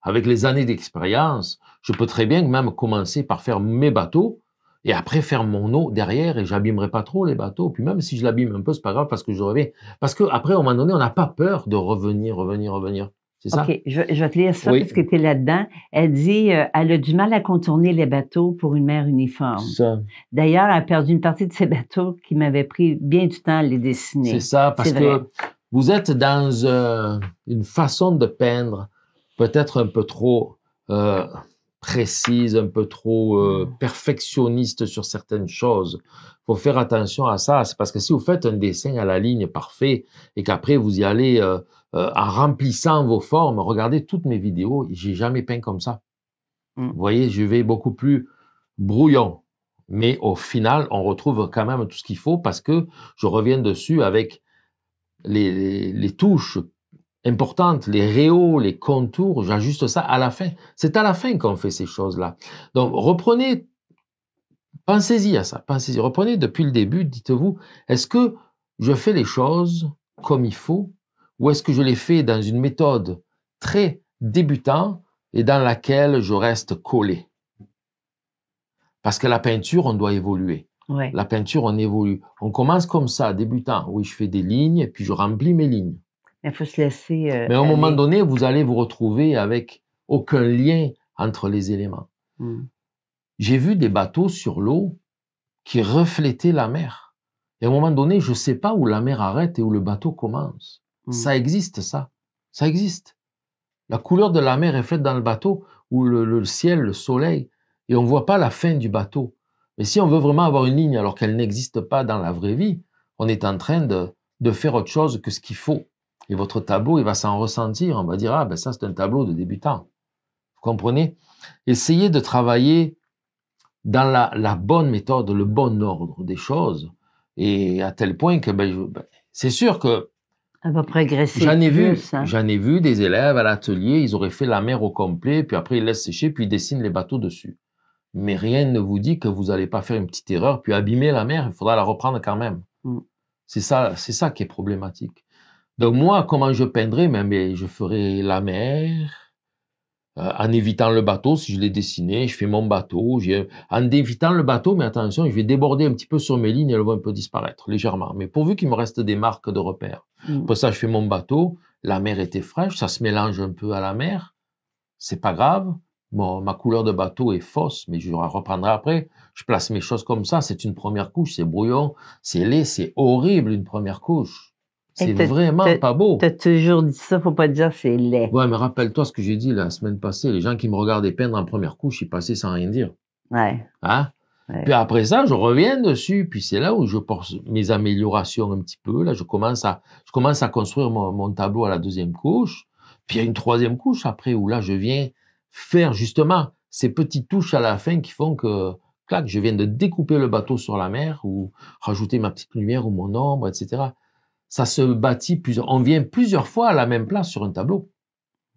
avec, les années d'expérience, je peux très bien même commencer par faire mes bateaux et après faire mon eau derrière et j'abîmerai pas trop les bateaux. Puis même si je l'abîme un peu, c'est pas grave parce que je reviens. Parce qu'après, à un moment donné, on n'a pas peur de revenir, revenir, revenir. OK, je, vais te lire ça parce que tu là-dedans. Elle dit euh, elle a du mal à contourner les bateaux pour une mer uniforme. Ça. D'ailleurs, elle a perdu une partie de ses bateaux qui m'avait pris bien du temps à les dessiner. C'est ça, parce que vous êtes dans euh, une façon de peindre peut-être un peu trop euh, précise, un peu trop hmm. perfectionniste sur certaines choses. Il faut faire attention à ça. C'est parce que si vous faites un dessin à la ligne parfait et qu'après vous y allez euh, en remplissant vos formes. Regardez toutes mes vidéos, j'ai jamais peint comme ça. Hmm. Vous voyez, je vais beaucoup plus brouillon. Mais au final, on retrouve quand même tout ce qu'il faut parce que je reviens dessus avec les, les touches importantes, les réaux, les contours. J'ajuste ça à la fin. C'est à la fin qu'on fait ces choses-là. Donc reprenez, pensez-y à ça. Pensez-y. Reprenez depuis le début. Dites-vous, est-ce que je fais les choses comme il faut ou est-ce que je l'ai fait dans une méthode très débutant et dans laquelle je reste collé Parce que la peinture, on doit évoluer. La peinture, on évolue. On commence comme ça, débutant. Oui, je fais des lignes puis je remplis mes lignes. Il faut se laisser. Euh, Mais à un moment donné, vous allez vous retrouver avec aucun lien entre les éléments. Hmm. J'ai vu des bateaux sur l'eau qui reflétaient la mer. Et à un moment donné, je ne sais pas où la mer arrête et où le bateau commence. Hmm. Ça existe, ça. Ça existe. La couleur de la mer reflète dans le bateau ou le, ciel, le soleil, et on ne voit pas la fin du bateau. Mais si on veut vraiment avoir une ligne alors qu'elle n'existe pas dans la vraie vie, on est en train de, faire autre chose que ce qu'il faut. Et votre tableau, il va s'en ressentir. On va dire, ah ben ça, c'est un tableau de débutant. Vous comprenez Essayez de travailler dans la, bonne méthode, le bon ordre des choses, et à tel point que ben, ben, c'est sûr que elle progresser. J'en ai vu, hein. j'en ai vu des élèves à l'atelier, ils auraient fait la mer au complet, puis après ils laissent sécher, puis ils dessinent les bateaux dessus. Mais rien ne vous dit que vous n'allez pas faire une petite erreur, puis abîmer la mer, il faudra la reprendre quand même. Mm. C'est ça, c'est ça qui est problématique. Donc moi, comment je peindrais mais Je ferai la mer, euh, en évitant le bateau, si je l'ai dessiné, je fais mon bateau, en évitant le bateau, mais attention, je vais déborder un petit peu sur mes lignes, elles vont un peu disparaître, légèrement. Mais pourvu qu'il me reste des marques de repère. Mm. Pour ça, je fais mon bateau, la mer était fraîche, ça se mélange un peu à la mer, c'est pas grave, bon, ma couleur de bateau est fausse, mais je la reprendrai après. Je place mes choses comme ça, c'est une première couche, c'est brouillon, c'est laid, c'est horrible une première couche. C'est vraiment pas beau. T'as toujours dit ça, faut pas dire c'est laid. Ouais, mais rappelle-toi ce que j'ai dit la semaine passée. Les gens qui me regardaient peindre en première couche, ils passaient sans rien dire. Hein? Ouais. Puis après ça, je reviens dessus, puis c'est là où je porte mes améliorations un petit peu. Là, je commence à, je commence à construire mon, mon tableau à la deuxième couche. Puis il y a une troisième couche après où là, je viens faire justement ces petites touches à la fin qui font que, clac, je viens de découper le bateau sur la mer ou rajouter ma petite lumière ou mon ombre, etc ça se bâtit plusieurs. On vient plusieurs fois à la même place sur un tableau.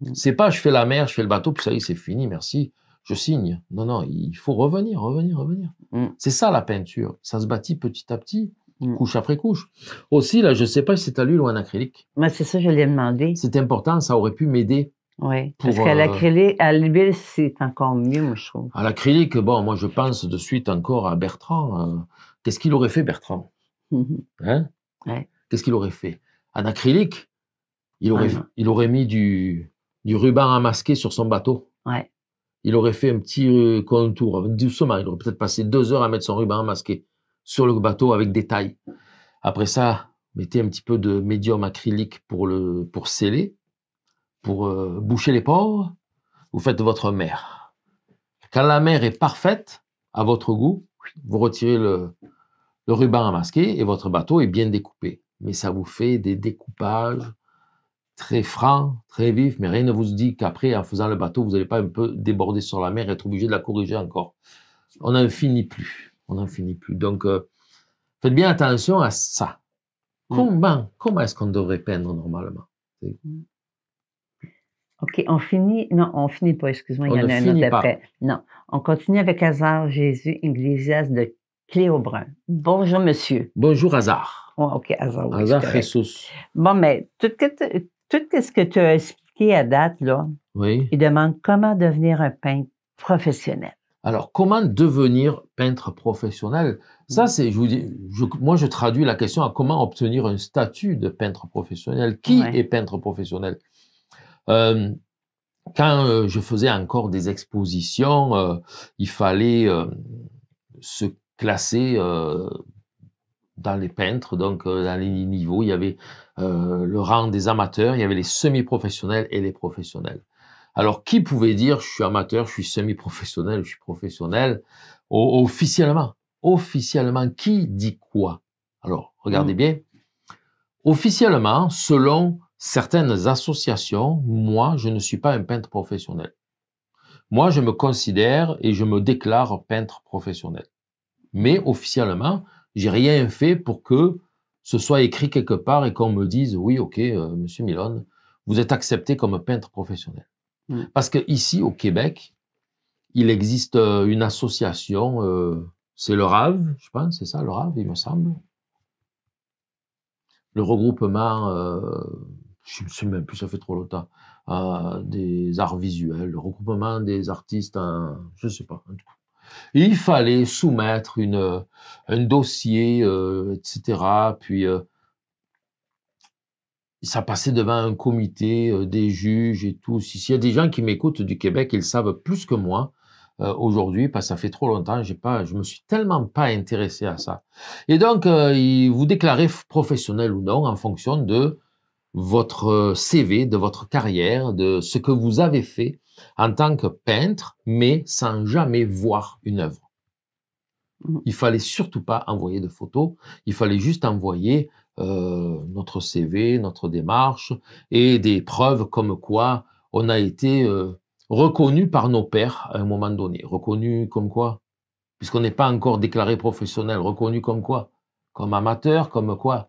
Mm. C'est pas je fais la mer, je fais le bateau, puis ça y est, c'est fini, merci, je signe. Non, non, il faut revenir, revenir, revenir. Mm. C'est ça la peinture. Ça se bâtit petit à petit, mm. couche après couche. Aussi, là, je sais pas si c'est à l'huile ou en acrylique. Moi, c'est ça, je l'ai demandé. C'est important, ça aurait pu m'aider. Oui, parce qu'à euh, l'acrylique, à l'huile, c'est encore mieux, je trouve. À l'acrylique, bon, moi, je pense de suite encore à Bertrand. Euh. Qu'est-ce qu'il aurait fait, Bertrand Hein ouais qu'est-ce qu'il aurait fait En acrylique, il aurait, mis du, ruban à masquer sur son bateau. Il aurait fait un petit euh, contour, euh, doucement. Il aurait peut-être passé deux heures à mettre son ruban à masquer sur le bateau avec des tailles. Après ça, mettez un petit peu de médium acrylique pour, le, pour sceller, pour euh, boucher les pores. Vous faites votre mer. Quand la mer est parfaite, à votre goût, vous retirez le, le ruban à masquer et votre bateau est bien découpé mais ça vous fait des découpages très francs, très vifs, mais rien ne vous dit qu'après, en faisant le bateau, vous n'allez pas un peu déborder sur la mer et être obligé de la corriger encore. On n'en finit plus. On n'en finit plus. Donc, euh, faites bien attention à ça. Mm. Comment, est-ce qu'on devrait peindre normalement Ok, on finit. Non, on finit pas, excuse-moi, il y en a un autre après. Non, on continue avec Hazard Jésus, Iglesias de Cléobrun. Bonjour, monsieur. Bonjour, Hazard. Oh, OK, Bon, mais tout, tout ce que tu as expliqué à date, là, il demande comment devenir un peintre professionnel. Alors, comment devenir peintre professionnel Ça, c'est, je vous dis, moi, je traduis la question à comment obtenir un statut de peintre professionnel. Qui est peintre professionnel euh, Quand euh, je faisais encore des expositions, euh, il fallait se classer dans les peintres, donc euh, dans les niveaux, il y avait euh, le rang des amateurs, il y avait les semi-professionnels et les professionnels. Alors, qui pouvait dire je suis amateur, je suis semi-professionnel, je suis professionnel officiellement Officiellement, qui dit quoi Alors, regardez mmh. bien. Officiellement, selon certaines associations, moi, je ne suis pas un peintre professionnel. Moi, je me considère et je me déclare peintre professionnel. Mais officiellement, j'ai rien fait pour que ce soit écrit quelque part et qu'on me dise oui, ok, M. Euh, Monsieur Milone, vous êtes accepté comme peintre professionnel. Mm. Parce que ici au Québec, il existe euh, une association, euh, c'est le RAV, je pense, c'est ça, le RAV, il me semble. Le regroupement, je ne sais même plus, ça fait trop longtemps, des arts visuels, le regroupement des artistes, je ne sais pas, en tout cas. Il fallait soumettre euh, un dossier, euh, etc. Puis euh, ça passait devant un comité, des juges et tout. S'il y a des gens qui m'écoutent du Québec, ils savent plus que moi aujourd'hui parce que ça fait trop longtemps. J'ai pas, je me suis tellement pas intéressé à ça. Et donc, vous déclarez professionnel ou non en fonction de votre CV, de votre carrière, de ce que vous avez fait en tant que peintre, mais sans jamais voir une œuvre. Mmh il fallait surtout pas envoyer de photos, il fallait juste envoyer euh, notre CV, notre démarche et des preuves comme quoi on a été euh, reconnu par nos pères à un moment donné. Reconnu comme quoi Puisqu'on n'est pas encore déclaré professionnel, reconnu comme quoi Comme amateur, comme quoi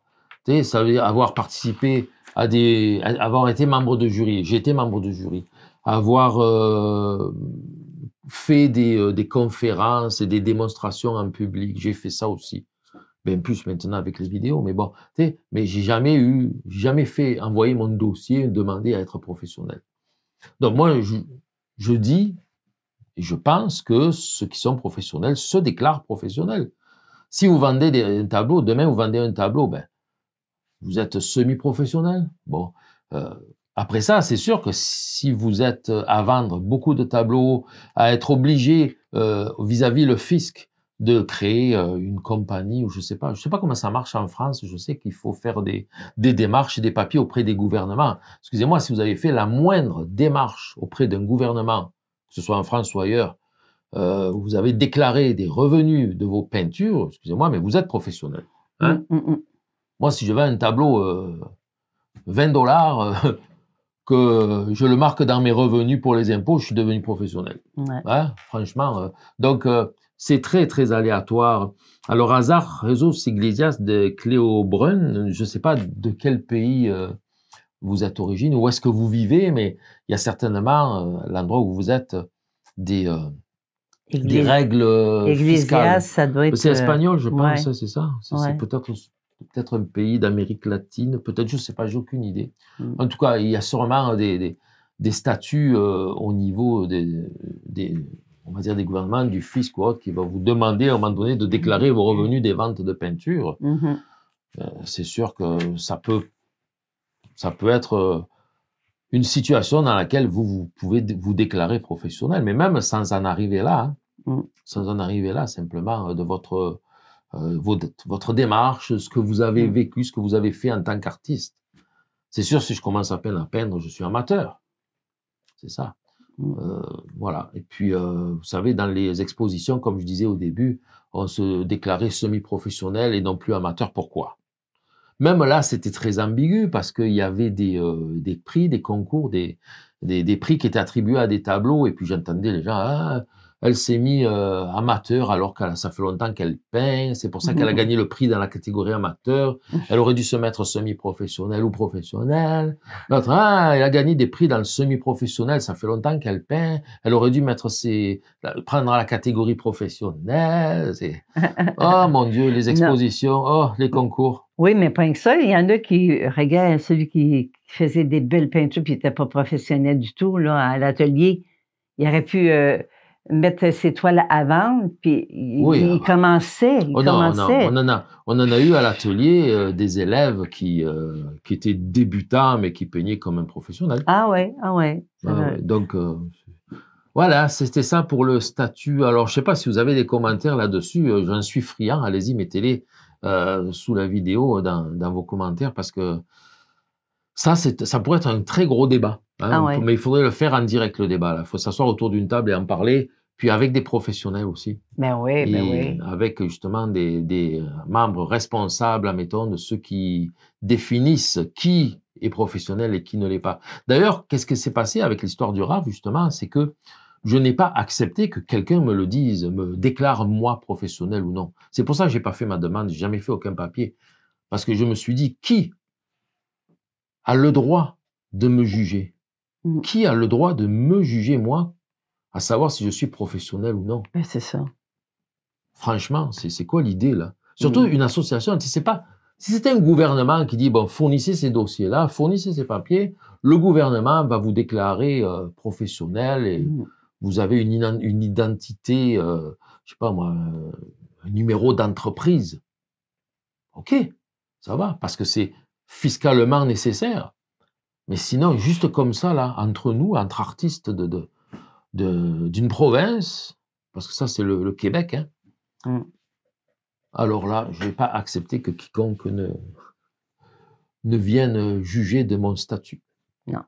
ça veut dire avoir participé à des, avoir été membre de jury. J'ai été membre de jury avoir euh, fait euh, des, conférences et des démonstrations en public. J'ai fait ça aussi. Bien plus maintenant avec les vidéos, mais bon, mais j'ai jamais eu, jamais fait envoyer mon dossier, demander à être professionnel. Donc moi, je, dis et je pense que ceux qui sont professionnels se déclarent professionnels. Si vous vendez des, un tableau, demain vous vendez un tableau, ben, vous êtes semi-professionnel. Bon, euh, après ça, c'est sûr que si vous êtes euh, à vendre beaucoup de tableaux, à être obligé euh, vis-à-vis le fisc de créer euh, une compagnie ou je sais pas, je sais pas comment ça marche en France. Je sais qu'il faut faire des, démarches et des papiers auprès des gouvernements. Excusez-moi, si vous avez fait la moindre démarche auprès d'un gouvernement, que ce soit en France ou ailleurs, vous avez déclaré des revenus de vos peintures, excusez-moi, mais vous êtes professionnel. Hein. Mmh, mmh, mmh. Moi, si je vends un tableau 20 dollars que je le marque dans mes revenus pour les impôts, je suis devenu professionnel. Hein, franchement, euh, donc euh, c'est très très aléatoire. Alors hasard, réseau Iglesias de Cléo Brun, je ne sais pas de quel pays euh, vous êtes origine, où est-ce que vous vivez, mais il y a certainement l'endroit où vous êtes des des règles Iglesias, ça doit être. C'est espagnol, je pense, c'est ça. C'est peut-être peut-être un pays d'Amérique latine, peut-être, je ne sais pas, j'ai aucune idée. Mm. En tout cas, il y a sûrement des, des, statuts euh, au niveau des, on va dire des gouvernements, du fisc ou autre, qui va vous demander à un moment donné de déclarer vos revenus des ventes de peinture. Mm-hmm. Euh, c'est sûr que ça peut, ça peut être euh, une situation dans laquelle vous, vous pouvez vous déclarer professionnel, mais même sans en arriver là, hein. mm. sans en arriver là, simplement de votre euh, votre démarche, ce que vous avez mmh. vécu, ce que vous avez fait en tant qu'artiste. C'est sûr, si je commence à peine à peindre, je suis amateur. C'est ça. Mmh. Euh, voilà. Et puis, euh, vous savez, dans les expositions, comme je disais au début, on se déclarait semi-professionnel et non plus amateur. Pourquoi Même là, c'était très ambigu parce qu'il y avait des, prix, des concours, des, prix qui étaient attribués à des tableaux. Et puis, j'entendais les gens, «Ah, elle s'est mise euh, amateur alors que ça fait longtemps qu'elle peint. C'est pour ça qu'elle a mhm. gagné le prix dans la catégorie amateur. Elle aurait dû se mettre semi-professionnelle ou professionnelle. ah, elle a gagné des prix dans le semi-professionnel. Ça fait longtemps qu'elle peint. Elle aurait dû mettre ses, prendre la catégorie professionnelle. Oh mon Dieu, les expositions, oh les concours. Oui, mais pas que ça. Il y en a qui, regarde, celui qui faisait des belles peintures puis n'était pas professionnel du tout là, à l'atelier, il aurait pu euh, mettre ses toiles avant, puis il, ah, ah. commençait, il oh commençait. on, en a, on en a eu à l'atelier euh, des élèves qui, euh, qui étaient débutants, mais qui peignaient comme un professionnel. Ah ouais, ah ouais. donc, euh, voilà, c'était ça pour le statut. Alors, je ne sais pas si vous avez des commentaires là-dessus. J'en suis friand. Allez-y, mettez-les sous la vidéo dans, vos commentaires parce que ça, ça pourrait être un très gros débat. Hein, ah mais il faudrait le faire en direct, le débat. Il faut s'asseoir autour d'une table et en parler, puis avec des professionnels aussi. Mais ben ben oui, Avec justement des, euh, membres responsables, admettons, de ceux qui définissent qui est professionnel et qui ne l'est pas. D'ailleurs, qu'est-ce qui s'est passé avec l'histoire du RAV, justement C'est que je n'ai pas accepté que quelqu'un me le dise, me déclare moi professionnel ou non. C'est pour ça que je n'ai pas fait ma demande, je n'ai jamais fait aucun papier. Parce que je me suis dit, qui a le droit de me juger Mmh. Qui a le droit de me juger, moi, à savoir si je suis professionnel ou non C'est ça. Franchement, c'est quoi l'idée, là Surtout mmh. une association, pas. Si c'était un gouvernement qui dit, bon, fournissez ces dossiers-là, fournissez ces papiers, le gouvernement va vous déclarer euh, professionnel et mmh. vous avez une, une identité, je euh, je sais pas moi, euh, un numéro d'entreprise. OK, ça va, parce que c'est fiscalement nécessaire. Mais sinon, juste comme ça, là, entre nous, entre artistes de, d'une province, parce que ça, c'est le, Québec, hein. mm. alors là, je ne vais pas accepter que quiconque ne, ne vienne juger de mon statut. Non.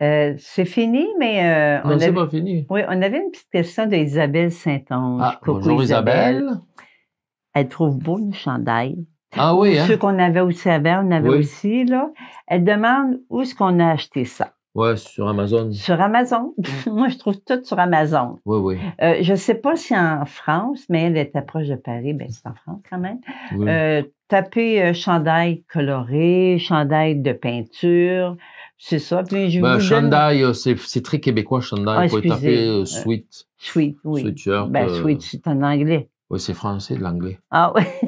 Euh, c'est fini, mais. Euh, non, on c'est pas fini. Oui, on avait une petite question d'Isabelle saint ange Ah, bonjour Isabelle. Elle trouve beau une chandail ah oui, hein? Ceux qu'on avait aussi avant, on avait aussi, là. Elle demande où est-ce qu'on a acheté ça. Oui, sur Amazon. Sur Amazon. Mm. Moi, je trouve tout sur Amazon. Oui, oui. Euh, je ne sais pas si en France, mais elle est proche de Paris, bien, c'est en France quand même. Euh, taper euh, chandail coloré, chandail de peinture, c'est ça. Puis ben, chandail, c'est très québécois, chandail. Ah, Vous taper sweet. Sweet, oui. Sweet shirt. Ben, sweet, c'est en anglais. Oui, c'est français, de l'anglais. Ah oui.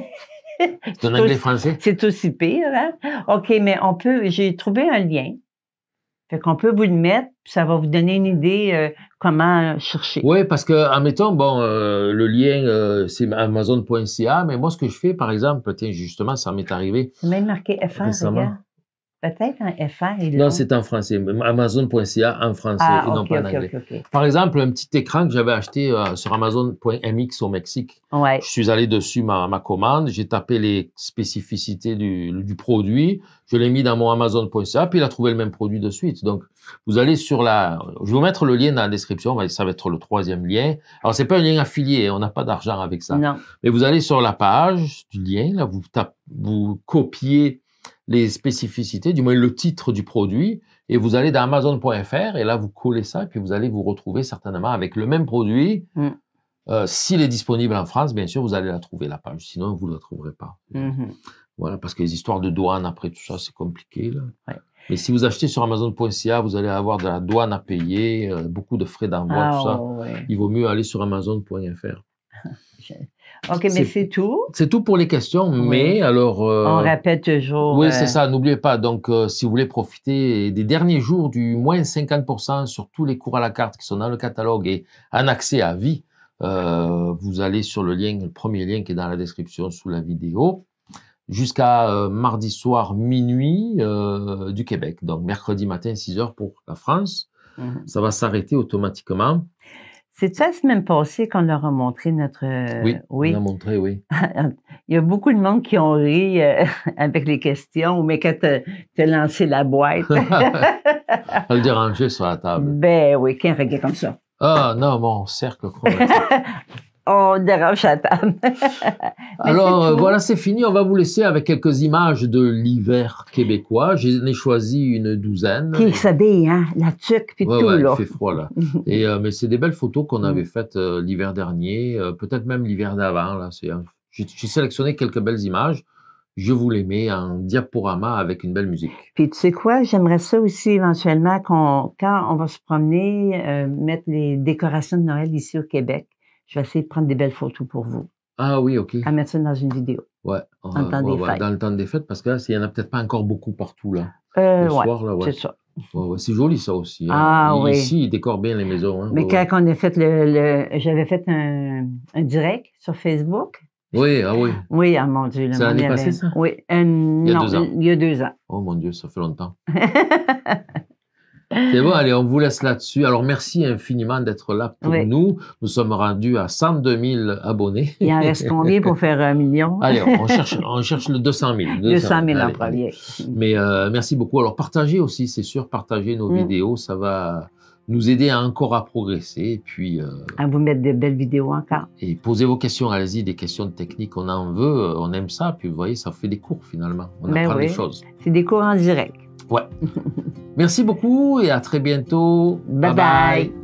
C'est anglais français? C'est aussi pire, hein? OK, mais on peut, j'ai trouvé un lien. Fait qu'on peut vous le mettre, ça va vous donner une idée euh, comment chercher. Oui, parce que, admettons, bon, euh, le lien, euh, c'est amazon.ca, mais moi, ce que je fais, par exemple, tiens, justement, ça m'est arrivé. C'est même marqué FR, 1 regarde. Peut-être un non, c'est en français. Amazon.ca en français ah, et non pas en anglais. Par exemple, un petit écran que j'avais acheté euh, sur Amazon.mx au Mexique. Ouais. Je suis allé dessus ma, ma commande, j'ai tapé les spécificités du, produit, je l'ai mis dans mon Amazon.ca, puis il a trouvé le même produit de suite. Donc, vous allez sur la. Je vais vous mettre le lien dans la description, ça va être le troisième lien. Alors, c'est pas un lien affilié, hein, on n'a pas d'argent avec ça. Non. Mais vous allez sur la page du lien, là, vous, tapez, vous copiez les spécificités, du moins le titre du produit, et vous allez dans Amazon.fr, et là, vous collez ça, et puis vous allez vous retrouver certainement avec le même produit. Mm. Euh, s'il est disponible en France, bien sûr, vous allez la trouver, la page. Sinon, vous ne la trouverez pas. Mm-hmm. Voilà, parce que les histoires de douane, après tout ça, c'est compliqué. Là. Mais si vous achetez sur Amazon.ca, vous allez avoir de la douane à payer, euh, beaucoup de frais d'envoi, ah, tout ça. Il vaut mieux aller sur Amazon.fr. OK, mais c'est tout. C'est tout pour les questions, mais alors. Euh, On répète toujours. Oui, euh, c'est ça. N'oubliez pas. Donc, euh, si vous voulez profiter des derniers jours du moins 50% sur tous les cours à la carte qui sont dans le catalogue et en accès à vie, vous allez sur le lien, le premier lien qui est dans la description sous la vidéo, jusqu'à mardi soir minuit du Québec. Donc, mercredi matin 6 h pour la France. Mhm. Ça va s'arrêter automatiquement. C'est-tu la semaine passée qu'on leur a montré notre. Euh, oui, montré, oui. Il y a beaucoup de monde qui ont ri euh, avec les questions, mais quand tu as lancé la boîte. Elle dérangeait sur la table. Ben oui, qui reggae comme ça. Ah non, mon cercle chromatique on dérange à table. Alors euh, voilà, c'est fini. On va vous laisser avec quelques images de l'hiver québécois. J'en ai choisi une douzaine. Qui s'habille, hein, la tuque puis tout. là. Il fait froid là. Euh, mais c'est des belles photos qu'on avait mm. faites euh, l'hiver dernier, peut-être même l'hiver d'avant. Là, j'ai sélectionné quelques belles images. Je vous les mets en diaporama avec une belle musique. Puis tu sais quoi, j'aimerais ça aussi éventuellement quand on va se promener, mettre les décorations de Noël ici au Québec je vais essayer de prendre des belles photos pour vous. Ah oui, OK. À mettre ça dans une vidéo. Ouais. Dans le temps des fêtes. Dans le temps des fêtes, parce que n'y en a peut-être pas encore beaucoup partout, là. Euh, soir, là, C'est ça. c'est joli, ça aussi. Hein. Ah, oui. Ici, ils décorent bien les maisons. Mais hein. quand on a fait le. j'avais fait un, direct sur Facebook. Oui, ah oui. Oui, ah mon Dieu. ça? Oui. Il y a deux ans. Oh mon Dieu, ça fait longtemps. C'est bon, allez, on vous laisse là-dessus. Alors, merci infiniment d'être là pour nous. Nous sommes rendus à 102 000 abonnés. Il en reste combien pour faire un million? allez, on cherche, le 200 000. 200, 000 en premier. Mais euh, merci beaucoup. Alors, partagez aussi, c'est sûr, partagez nos mm. vidéos, ça va nous aider encore à progresser. puis, euh, à vous mettre des belles vidéos encore. Et posez vos questions, allez-y, des questions techniques. on en veut, euh, on aime ça. Puis vous voyez, ça fait des cours finalement, on ben apprend des choses. C'est des cours en direct. Ouais. Merci beaucoup et à très bientôt. bye. bye.